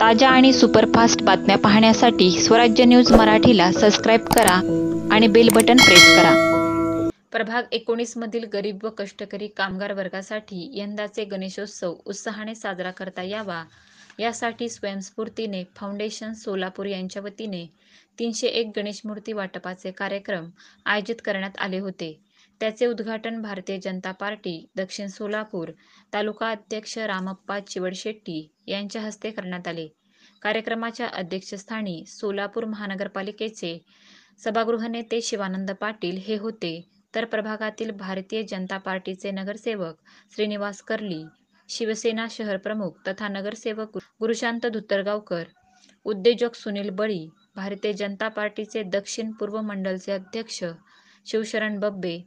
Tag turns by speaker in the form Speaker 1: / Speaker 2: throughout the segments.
Speaker 1: ताज्या आणि सुपरफास्ट बातम्या पाहण्यासाठी स्वराज्य न्यूज मराठीला सबस्क्राईब करा आणि बेल बटन प्रेस करा प्रभाग एकोणीस मधील गरीब व कष्टकरी कामगार वर्गासाठी यंदाचे गणेशोत्सव उत्साहाने साजरा करता यावा यासाठी स्वयंस्फूर्तीने फाउंडेशन सोलापूर यांच्या वतीने तीनशे एक गणेश मूर्ती वाटपाचे कार्यक्रम आयोजित करण्यात आले होते त्याचे उद्घाटन भारतीय जनता पार्टी दक्षिण सोलापूर तालुका अध्यक्ष रामप्पा चिवडशेट्टी यांच्या हस्ते करण्यात आले कार्यक्रमाच्या अध्यक्षस्थानी सोलापूर महानगरपालिकेचे सभागृह नेते शिवानंद पाटील हे होते तर प्रभागातील भारतीय जनता पार्टीचे नगरसेवक श्रीनिवास कर्ली शिवसेना शहर प्रमुख तथा नगरसेवक गुरुशांत धुतरगावकर उद्योजक सुनील बळी भारतीय जनता पार्टीचे दक्षिण पूर्व मंडलचे अध्यक्ष शिवशरण बब्बे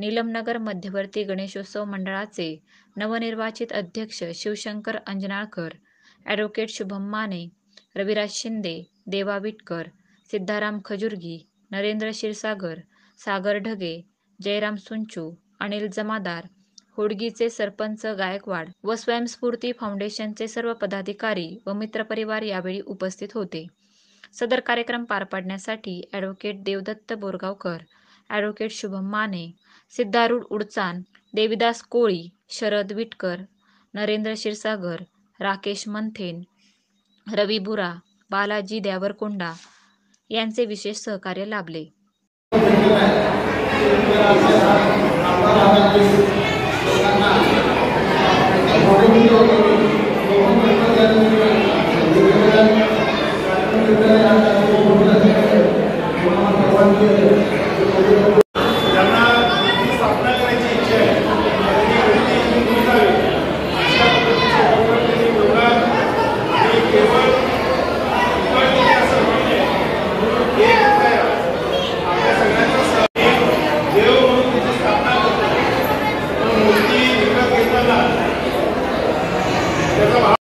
Speaker 1: निलमनगर मध्यवर्ती गणेशोत्सव मंडळाचे नवनिर्वाचित अध्यक्ष शिवशंकर अंजनाळकर ॲडव्होकेट शुभम माने रविराज शिंदे देवा विटकर सिद्धाराम खजुर्गी नरेंद्र क्षीरसागर सागर ढगे जयराम सुंचू अनिल जमादार होडगीचे सरपंच गायकवाड व स्वयंस्फूर्ती फाउंडेशनचे सर्व पदाधिकारी व मित्रपरिवार यावेळी उपस्थित होते सदर कार्यक्रम पार पाडण्यासाठी ॲडव्होकेट देवदत्त बोरगावकर ॲडव्होकेट शुभम माने सिद्धारूढ उडचान देविदास कोळी शरद विटकर नरेंद्र क्षीरसागर राकेश मंथेन रवी बुरा बालाजी द्यावरकोंडा यांचे विशेष सहकार्य लाभले